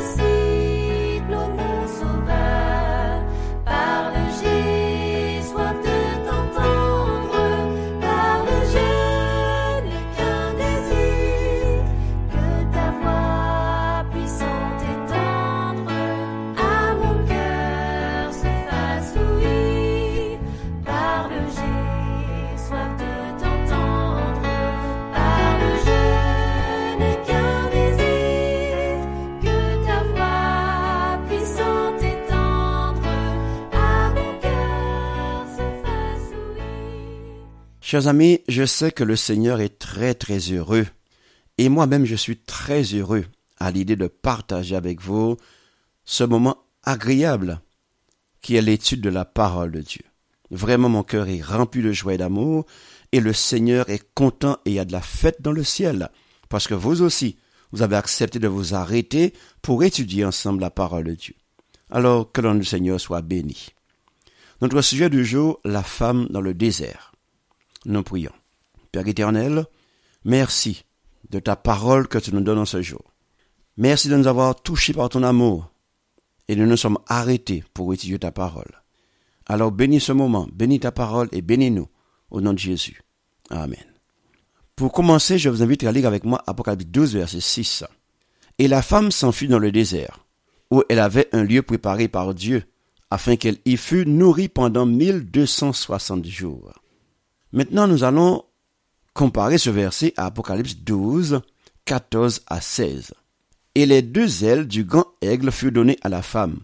see. Chers amis, je sais que le Seigneur est très très heureux. Et moi-même, je suis très heureux à l'idée de partager avec vous ce moment agréable qui est l'étude de la parole de Dieu. Vraiment, mon cœur est rempli de joie et d'amour, et le Seigneur est content et il y a de la fête dans le ciel, parce que vous aussi, vous avez accepté de vous arrêter pour étudier ensemble la parole de Dieu. Alors que l'on du Seigneur soit béni. Notre sujet du jour, la femme dans le désert nous prions. Père éternel, merci de ta parole que tu nous donnes en ce jour. Merci de nous avoir touchés par ton amour et nous nous sommes arrêtés pour étudier ta parole. Alors bénis ce moment, bénis ta parole et bénis-nous au nom de Jésus. Amen. Pour commencer, je vous invite à lire avec moi Apocalypse 12, verset 6. Et la femme s'enfuit dans le désert, où elle avait un lieu préparé par Dieu, afin qu'elle y fût nourrie pendant 1260 jours. Maintenant, nous allons comparer ce verset à Apocalypse 12, 14 à 16. Et les deux ailes du grand aigle furent données à la femme,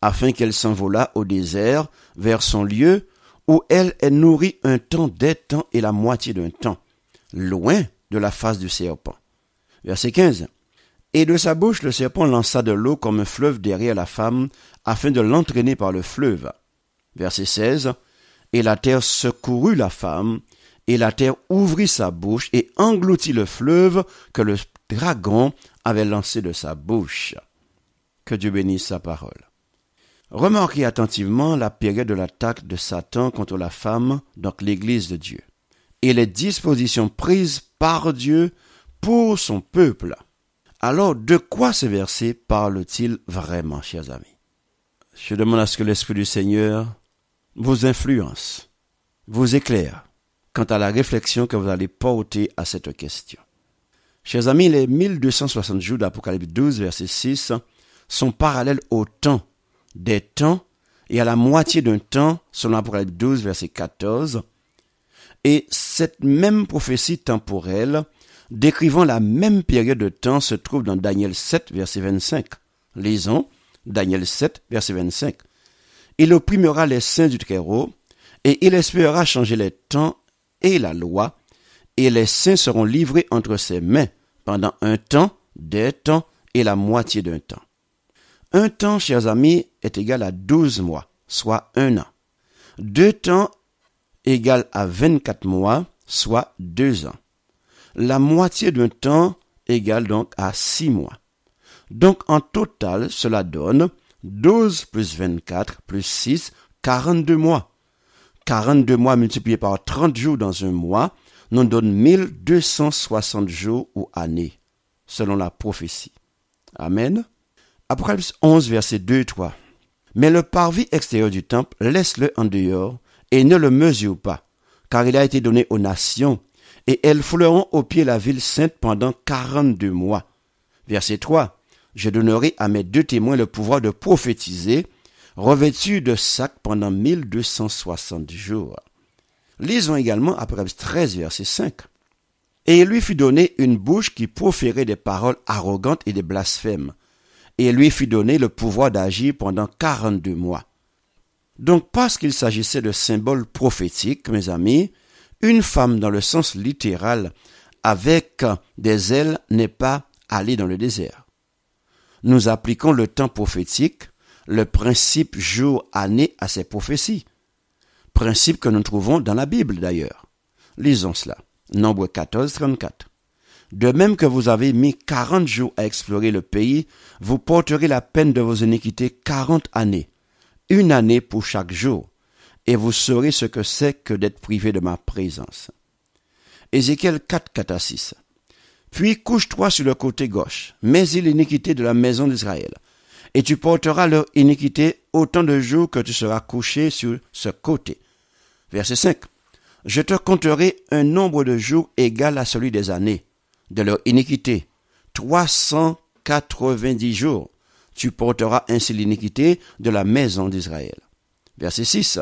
afin qu'elle s'envolât au désert vers son lieu où elle est nourrie un temps, d'étang et la moitié d'un temps, loin de la face du serpent. Verset 15. Et de sa bouche le serpent lança de l'eau comme un fleuve derrière la femme, afin de l'entraîner par le fleuve. Verset 16. Et la terre secourut la femme, et la terre ouvrit sa bouche et engloutit le fleuve que le dragon avait lancé de sa bouche. Que Dieu bénisse sa parole. Remarquez attentivement la période de l'attaque de Satan contre la femme, donc l'Église de Dieu, et les dispositions prises par Dieu pour son peuple. Alors, de quoi ce verset parle-t-il vraiment, chers amis Je demande à ce que l'Esprit du Seigneur vos influences, vous éclairs quant à la réflexion que vous allez porter à cette question. Chers amis, les 1260 jours d'Apocalypse 12, verset 6, sont parallèles au temps des temps et à la moitié d'un temps, selon Apocalypse 12, verset 14. Et cette même prophétie temporelle, décrivant la même période de temps, se trouve dans Daniel 7, verset 25. Lisons Daniel 7, verset 25 il opprimera les saints du terreau, et il espérera changer les temps et la loi, et les saints seront livrés entre ses mains pendant un temps, des temps et la moitié d'un temps. Un temps, chers amis, est égal à douze mois, soit un an. Deux temps égal à vingt-quatre mois, soit deux ans. La moitié d'un temps égale donc à six mois. Donc en total, cela donne 12 plus 24 plus 6, 42 mois. 42 mois multipliés par 30 jours dans un mois nous donne 1260 jours ou années, selon la prophétie. Amen. Apocalypse 11, verset 2 et 3. Mais le parvis extérieur du temple, laisse-le en dehors et ne le mesure pas, car il a été donné aux nations, et elles fouleront au pied la ville sainte pendant 42 mois. Verset 3 je donnerai à mes deux témoins le pouvoir de prophétiser, revêtus de sacs pendant 1260 jours. Lisons également Apocalypse 13, verset 5. Et il lui fut donné une bouche qui proférait des paroles arrogantes et des blasphèmes. Et il lui fut donné le pouvoir d'agir pendant 42 mois. Donc parce qu'il s'agissait de symboles prophétiques, mes amis, une femme dans le sens littéral avec des ailes n'est pas allée dans le désert nous appliquons le temps prophétique, le principe jour-année à ces prophéties. Principe que nous trouvons dans la Bible d'ailleurs. Lisons cela. Nombre 14, 34. De même que vous avez mis quarante jours à explorer le pays, vous porterez la peine de vos iniquités quarante années, une année pour chaque jour, et vous saurez ce que c'est que d'être privé de ma présence. Ézéchiel 4, à puis couche-toi sur le côté gauche, mets-y l'iniquité de la maison d'Israël, et tu porteras leur iniquité autant de jours que tu seras couché sur ce côté. Verset 5. Je te compterai un nombre de jours égal à celui des années, de leur iniquité, 390 jours. Tu porteras ainsi l'iniquité de la maison d'Israël. Verset 6.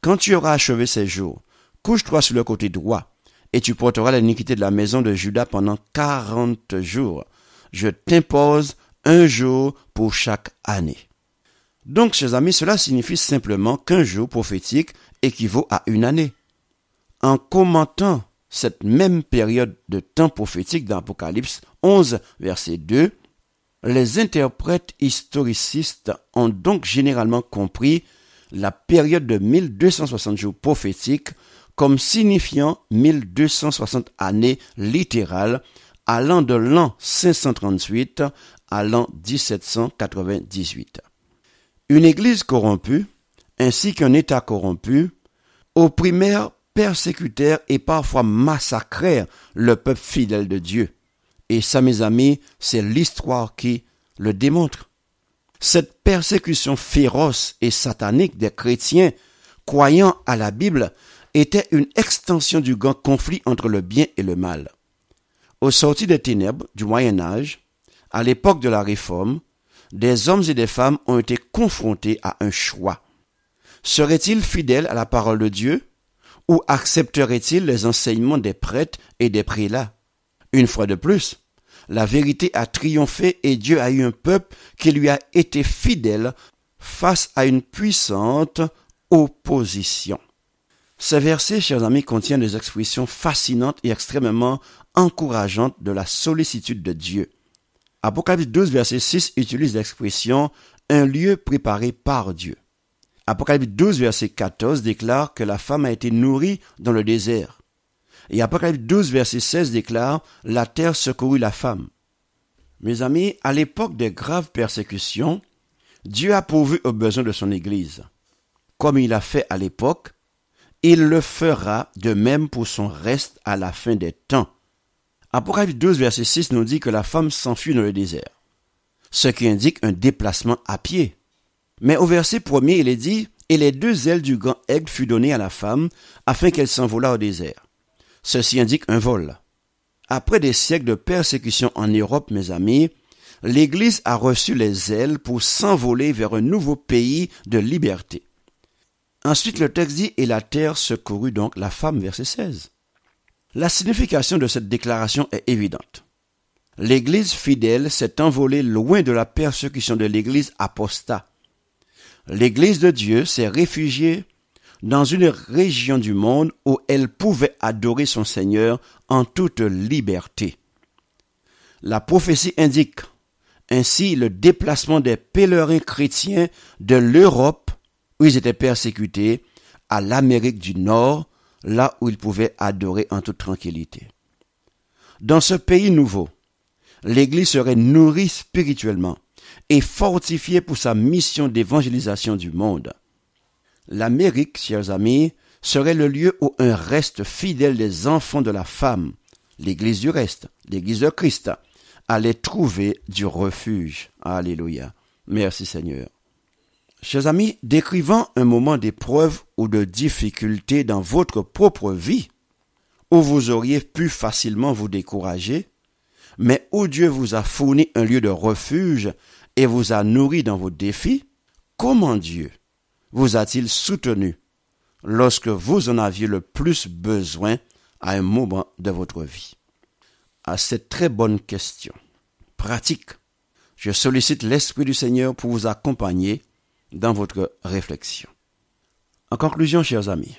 Quand tu auras achevé ces jours, couche-toi sur le côté droit, et tu porteras l'iniquité de la maison de Judas pendant quarante jours. Je t'impose un jour pour chaque année. Donc, chers amis, cela signifie simplement qu'un jour prophétique équivaut à une année. En commentant cette même période de temps prophétique dans Apocalypse 11, verset 2, les interprètes historicistes ont donc généralement compris la période de 1260 jours prophétiques comme signifiant 1260 années littérales allant de l'an 538 à l'an 1798. Une église corrompue, ainsi qu'un État corrompu, opprimèrent, persécutèrent et parfois massacrèrent le peuple fidèle de Dieu. Et ça, mes amis, c'est l'histoire qui le démontre. Cette persécution féroce et satanique des chrétiens croyant à la Bible était une extension du grand conflit entre le bien et le mal. Au sorti des ténèbres du Moyen Âge, à l'époque de la Réforme, des hommes et des femmes ont été confrontés à un choix. Seraient-ils fidèles à la parole de Dieu ou accepteraient-ils les enseignements des prêtres et des prélats Une fois de plus, la vérité a triomphé et Dieu a eu un peuple qui lui a été fidèle face à une puissante opposition. Ces versets, chers amis, contient des expressions fascinantes et extrêmement encourageantes de la sollicitude de Dieu. Apocalypse 12, verset 6 utilise l'expression un lieu préparé par Dieu. Apocalypse 12, verset 14 déclare que la femme a été nourrie dans le désert. Et Apocalypse 12, verset 16 déclare la terre secourut la femme. Mes amis, à l'époque des graves persécutions, Dieu a pourvu aux besoins de son Église, comme il a fait à l'époque il le fera de même pour son reste à la fin des temps. Apocalypse 12, verset 6 nous dit que la femme s'enfuit dans le désert, ce qui indique un déplacement à pied. Mais au verset premier, il est dit, et les deux ailes du grand aigle furent données à la femme afin qu'elle s'envolât au désert. Ceci indique un vol. Après des siècles de persécution en Europe, mes amis, l'Église a reçu les ailes pour s'envoler vers un nouveau pays de liberté. Ensuite, le texte dit, et la terre secourut donc la femme, verset 16. La signification de cette déclaration est évidente. L'Église fidèle s'est envolée loin de la persécution de l'Église apostat. L'Église de Dieu s'est réfugiée dans une région du monde où elle pouvait adorer son Seigneur en toute liberté. La prophétie indique ainsi le déplacement des pèlerins chrétiens de l'Europe où ils étaient persécutés, à l'Amérique du Nord, là où ils pouvaient adorer en toute tranquillité. Dans ce pays nouveau, l'Église serait nourrie spirituellement et fortifiée pour sa mission d'évangélisation du monde. L'Amérique, chers amis, serait le lieu où un reste fidèle des enfants de la femme, l'Église du reste, l'Église de Christ, allait trouver du refuge. Alléluia. Merci Seigneur. Chers amis, décrivant un moment d'épreuve ou de difficulté dans votre propre vie, où vous auriez pu facilement vous décourager, mais où Dieu vous a fourni un lieu de refuge et vous a nourri dans vos défis, comment Dieu vous a-t-il soutenu lorsque vous en aviez le plus besoin à un moment de votre vie À cette très bonne question, pratique, je sollicite l'Esprit du Seigneur pour vous accompagner dans votre réflexion. En conclusion, chers amis,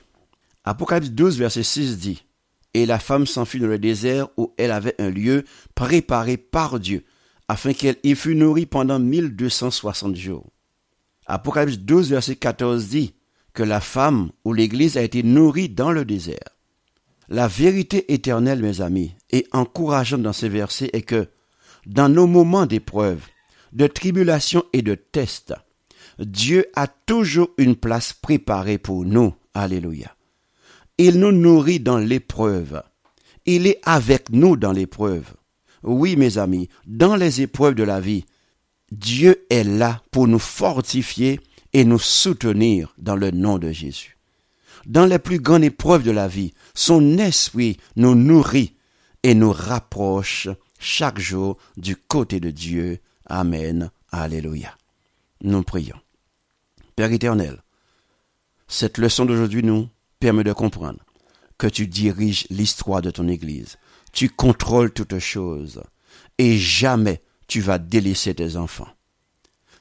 Apocalypse 12, verset 6 dit, Et la femme s'enfuit dans le désert où elle avait un lieu préparé par Dieu, afin qu'elle y fût nourrie pendant 1260 jours. Apocalypse 12, verset 14 dit que la femme ou l'Église a été nourrie dans le désert. La vérité éternelle, mes amis, et encourageante dans ces versets est que, dans nos moments d'épreuve, de tribulation et de tests, Dieu a toujours une place préparée pour nous. Alléluia. Il nous nourrit dans l'épreuve. Il est avec nous dans l'épreuve. Oui, mes amis, dans les épreuves de la vie, Dieu est là pour nous fortifier et nous soutenir dans le nom de Jésus. Dans les plus grandes épreuves de la vie, son esprit nous nourrit et nous rapproche chaque jour du côté de Dieu. Amen. Alléluia nous prions. Père éternel, cette leçon d'aujourd'hui nous permet de comprendre que tu diriges l'histoire de ton Église, tu contrôles toutes choses, et jamais tu vas délaisser tes enfants.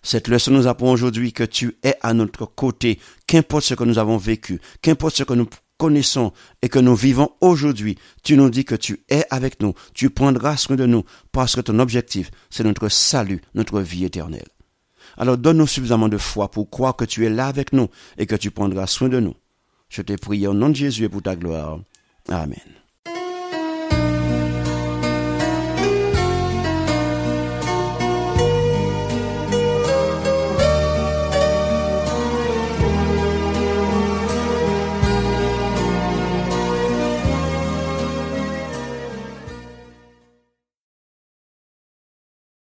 Cette leçon nous apprend aujourd'hui que tu es à notre côté, qu'importe ce que nous avons vécu, qu'importe ce que nous connaissons et que nous vivons aujourd'hui, tu nous dis que tu es avec nous, tu prendras soin de nous, parce que ton objectif, c'est notre salut, notre vie éternelle. Alors donne-nous suffisamment de foi pour croire que tu es là avec nous et que tu prendras soin de nous. Je te prie au nom de Jésus et pour ta gloire. Amen.